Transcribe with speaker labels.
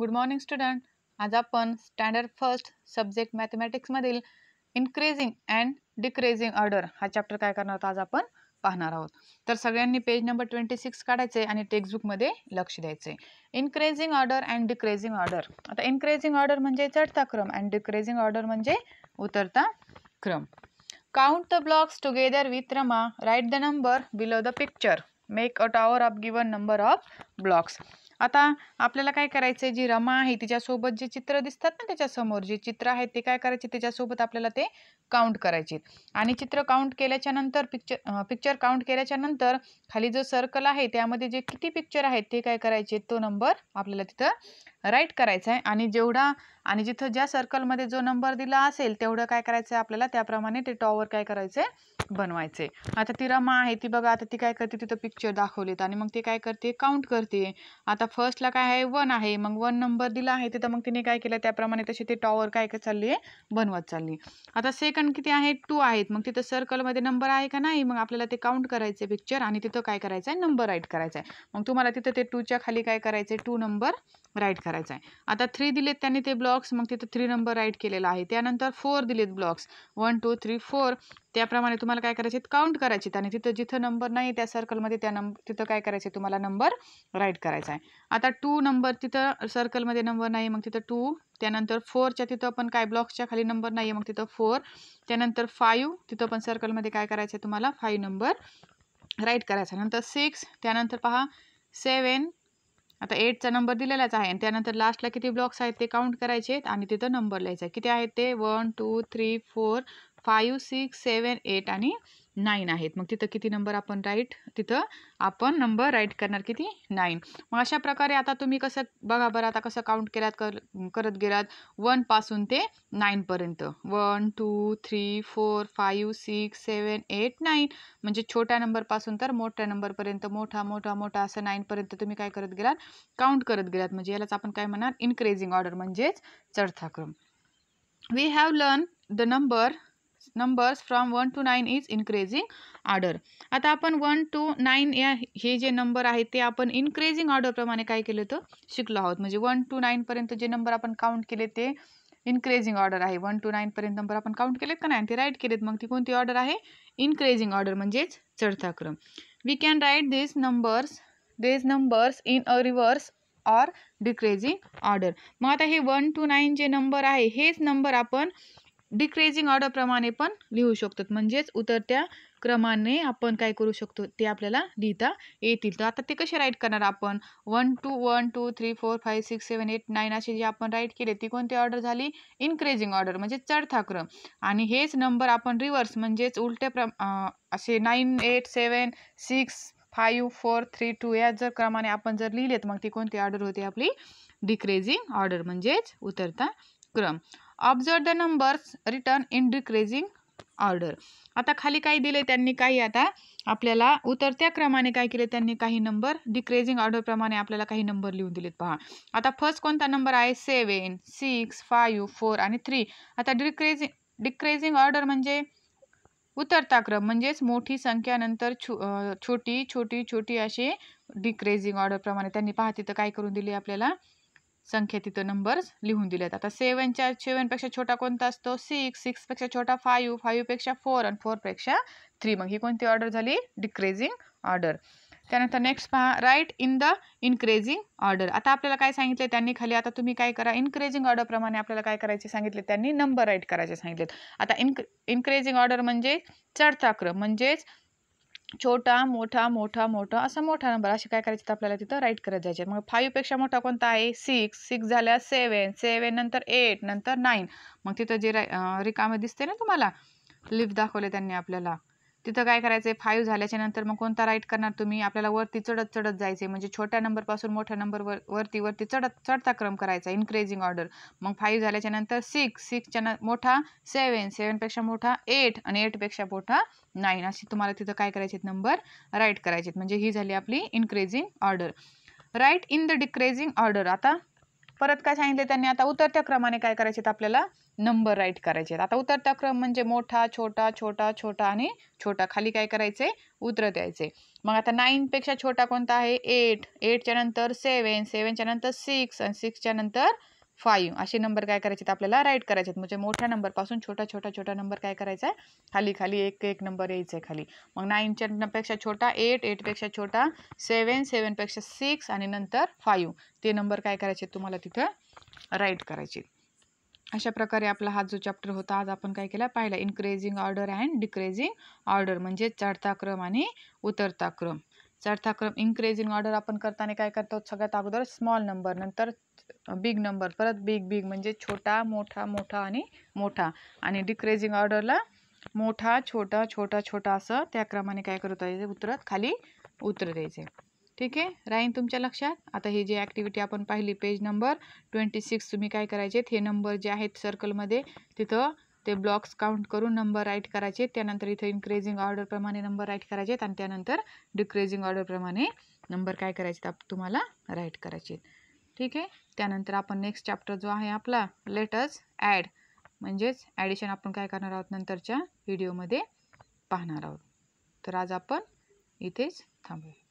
Speaker 1: good morning student आज आपण standard first subject मॅथमॅटिक्समधील इन्क्रीजिंग अँड डिक्रीजिंग ऑर्डर हा चॅप्टर काय करणार आहोत आज आपण पाहणार आहोत तर सगळ्यांनी पेज नंबर ट्वेंटी सिक्स काढायचे आणि टेक्स्टबुकमध्ये लक्ष द्यायचे increasing order and decreasing order आता इन्क्रेझिंग ऑर्डर म्हणजे चढता क्रम अँड डिक्रेझिंग ऑर्डर म्हणजे उतरता क्रम count the blocks together with Rama write the number below the picture make a tower of given number of blocks आता आपल्याला काय करायचंय जी रमा आहे तिच्यासोबत जे चित्र दिसतात ना त्याच्यासमोर जे चित्र आहे ते काय करायचे त्याच्यासोबत आपल्याला ते काउंट करायचे आणि चित्र काउंट केल्याच्या नंतर पिक्चर पिक्चर काउंट केल्याच्या नंतर खाली जो सर्कल आहे त्यामध्ये जे किती पिक्चर आहेत ते काय करायचे तो नंबर आपल्याला तिथं राईट करायचा आहे आणि जेवढा आणि जिथं ज्या सर्कलमध्ये जो नंबर दिला असेल तेवढं काय करायचं आहे आपल्याला त्याप्रमाणे ते टॉवर काय करायचं बनवायचे आता ती रमा आहे ती बघा आता ती काय करते तिथं पिक्चर दाखवलेत आणि मग ते काय करते काउंट करते आता आता फर्स्टला काय आहे वन आहे मग वन नंबर दिला आहे तिथं मग तिने काय केलं त्याप्रमाणे तशी ते टॉवर काय काय चालली आहे बनवत चालली आता सेकंड किती आहे टू आहेत मग तिथं सर्कलमध्ये नंबर आहे का नाही मग आपल्याला ते काउंट करायचे पिक्चर आणि तिथं काय करायचं आहे नंबर राईट करायचा आहे मग तुम्हाला तिथं ते टूच्या खाली काय करायचं आहे टू नंबर राईट करायचा आहे आता थ्री दिलेत त्यांनी ते ब्लॉक्स मग तिथं थ्री नंबर राईट केलेला आहे त्यानंतर फोर दिलेत blocks one two three four त्याप्रमाणे तुम्हाला काय करायचे काउंट करायचे आणि तिथं जिथं नंबर नाही त्या सर्कलमध्ये त्या नंबर तिथं काय करायचे तुम्हाला नंबर राईट करायचा आहे आता टू नंबर तिथं सर्कलमध्ये नंबर नाही मग तिथं टू त्यानंतर फोरच्या तिथं पण काय ब्लॉक्सच्या खाली नंबर नाही मग तिथं फोर त्यानंतर फाईव्ह तिथं पण सर्कलमध्ये काय करायचं तुम्हाला फाईव्ह नंबर राईट करायचा नंतर सिक्स त्यानंतर पहा सेवन आता एटचा नंबर दिलेलाच आहे आणि त्यानंतर लास्टला किती ब्लॉक्स आहेत ते काउंट करायचे आहेत आणि तिथं नंबर लिहायचा आहे किती आहेत ते one two three four five six seven eight आणि नाईन आहेत मग तिथं किती नंबर आपण राईट तिथं आपण नंबर राईट करणार किती नाईन मग अशा प्रकारे आता तुम्ही कसं बघा बरं आता कसं काउंट केलात कर करत गेलात वनपासून ते नाईनपर्यंत one two three four five six seven eight nine म्हणजे छोट्या नंबरपासून तर मोठ्या नंबरपर्यंत मोठा मोठा मोठा असं नाईनपर्यंत तुम्ही काय करत गेलात काउंट करत गेलात म्हणजे यालाच आपण काय म्हणाल इन्क्रेझिंग ऑर्डर म्हणजेच चढता क्रम we have learn the number numbers from one to nine is increasing order आता आपण वन टू नाईन या हे जे नंबर आहेत ते आपण इन्क्रेझिंग ऑर्डरप्रमाणे काय केलं होतं शिकलो आहोत म्हणजे वन टू नाईनपर्यंत जे नंबर आपण काउंट केले ते इन्क्रेझिंग ऑर्डर आहे वन टू नाईनपर्यंत नंबर आपण काउंट केलेत का नाही ते राईट केलेत मग ती कोणती ऑर्डर आहे इन्क्रेझिंग ऑर्डर म्हणजेच चढता क्रम we can write this numbers this numbers in a reverse or decreasing order मग आता हे वन टू नाईन जे नंबर आहे हेच नंबर आपण डिक्रेजिंग ऑर्डरप्रमाणे पण लिहू शकतो म्हणजेच उतरत्या क्रमाने आपण काय करू शकतो ते आपल्याला लिहिता येतील तर आता ते कसे राईट करणार आपण one two one two three four five six seven eight nine असे जे आपण राईट केले ती कोणती ऑर्डर झाली इनक्रेजिंग ऑर्डर म्हणजे चढता क्रम आणि हेच नंबर आपण रिव्हर्स म्हणजेच उलट्या प्र असे nine eight seven six five four three two या जर क्रमाने आपण जर लिहिलेत मग ती कोणती ऑर्डर होती आपली डिक्रेजिंग ऑर्डर म्हणजेच उतरता क्रम observe the numbers return in decreasing order आता खाली काय दिले त्यांनी काही आता आपल्याला उतरत्या क्रमाने काय केले त्यांनी काही नंबर डिक्रेझिंग ऑर्डरप्रमाणे आपल्याला काही नंबर लिहून दिलेत पहा आता फर्स्ट कोणता नंबर आहे सेवन सिक्स फायू फोर आणि थ्री आता डिक्रेझिंग डिक्रेझिंग ऑर्डर म्हणजे उतरता क्रम म्हणजेच मोठी संख्यानंतर छो छोटी छोटी छोटी असे डिक्रेझिंग ऑर्डरप्रमाणे त्यांनी पहा तिथं काय करून दिली आपल्याला संख्या तिथं नंबर्स लिहून दिलेत आता सेवनच्या सेव्हन सेवनपेक्षा छोटा कोणता असतो सिक्स सिक्सपेक्षा छोटा फाईव्ह फाईव्हपेक्षा फोर आणि फोरपेक्षा थ्री मग ही कोणती ऑर्डर झाली डिक्रेझिंग ऑर्डर त्यानंतर नेक्स्ट पहा write in the increasing order आता आपल्याला काय सांगितले त्यांनी खाली आता तुम्ही काय करा इनक्रेझिंग ऑर्डरप्रमाणे आपल्याला काय करायचे सांगितले त्यांनी नंबर राईट करायचे सांगितलेत आता इनक्रे इनक्रेझिंग ऑर्डर म्हणजे चढता क्रम म्हणजेच छोटा मोठा मोठा मोठा असा मोठा नंबर असे काय करायचे आपल्याला तिथं राईट करत जायचे मग पेक्षा मोठा कोणता आहे सिक्स सिक्स झाल्या सेवन सेवन नंतर एट नंतर नाईन मग तिथं जे रिकामे दिसते ना तुम्हाला लिफ्ट दाखवले त्यांनी आपल्याला तिथं काय करायचं आहे फाईव्ह झाल्याच्या नंतर मग कोणता राईट करणार तुम्ही आपल्याला वरती चढत चढत जायचे म्हणजे छोट्या नंबरपासून मोठ्या नंबर वरती वरती चढत चढता क्रम करायचा इन्क्रेझिंग ऑर्डर मग फाईव्ह झाल्याच्या नंतर सिक्स सिक्सच्या न मोठा सेवन सेवनपेक्षा मोठा एट आणि एटपेक्षा मोठा नाईन अशी तुम्हाला तिथं काय करायचे नंबर राईट करायचे म्हणजे ही झाली आपली increasing order write in the decreasing order आता परत काय सांगितले त्यांनी आता उतरत्या क्रमाने काय करायचे आपल्याला नंबर राईट करायचे आहेत आता उतरता क्रम म्हणजे मोठा छोटा छोटा छोटा आणि छोटा खाली काय करायचे उतरत द्यायचे मग आता नाईनपेक्षा छोटा कोणता आहे एट एटच्या नंतर सेवन सेवनच्या नंतर सिक्स आणि सिक्सच्या नंतर फाईव्ह असे नंबर काय करायचे आपल्याला राईट करायचे आहेत म्हणजे मोठ्या नंबरपासून छोटा छोटा छोटा नंबर काय करायचा आहे खाली खाली एक एक नंबर यायचा आहे खाली मग नाईनच्या पेक्षा छोटा एट एटपेक्षा छोटा सेवन सेवनपेक्षा सिक्स आणि नंतर फाईव्ह ते नंबर काय करायचे तुम्हाला तिथं राईट करायचे अशा प्रकारे आपला हा जो चॅप्टर होता आज आपण काय केला पाहिला increasing order and decreasing order म्हणजे चढता क्रम आणि उतरता क्रम चढता क्रम इन्क्रेझिंग ऑर्डर आपण करताना काय करतो सगळ्यात अगोदर स्मॉल नंबर नंतर बिग नंबर परत बिग बिग म्हणजे छोटा मोठा मोठा आणि मोठा आणि डिक्रेझिंग ऑर्डरला मोठा छोटा छोटा छोटा असं त्या क्रमाने काय करता यायचं उतरत खाली उतर द्यायचे ठीक आहे राहीन तुमच्या लक्षात आता ही जी ॲक्टिव्हिटी आपण पाहिली पेज नंबर ट्वेंटी सिक्स तुम्ही काय करायचे हे नंबर जे आहेत सर्कलमध्ये तिथं ते ब्लॉक्स काउंट करून नंबर राईट करायचे त्यानंतर इथं इन्क्रेझिंग ऑर्डरप्रमाणे नंबर राईट करायचे आणि त्यानंतर डिक्रेझिंग ऑर्डरप्रमाणे नंबर काय करायचे तुम्हाला राईट करायचे ठीक आहे त्यानंतर आपण नेक्स्ट चॅप्टर जो आहे आपला लेटस ॲड म्हणजेच ॲडिशन आपण काय करणार आहोत नंतरच्या व्हिडिओमध्ये पाहणार आहोत तर आज आपण इथेच थांबूया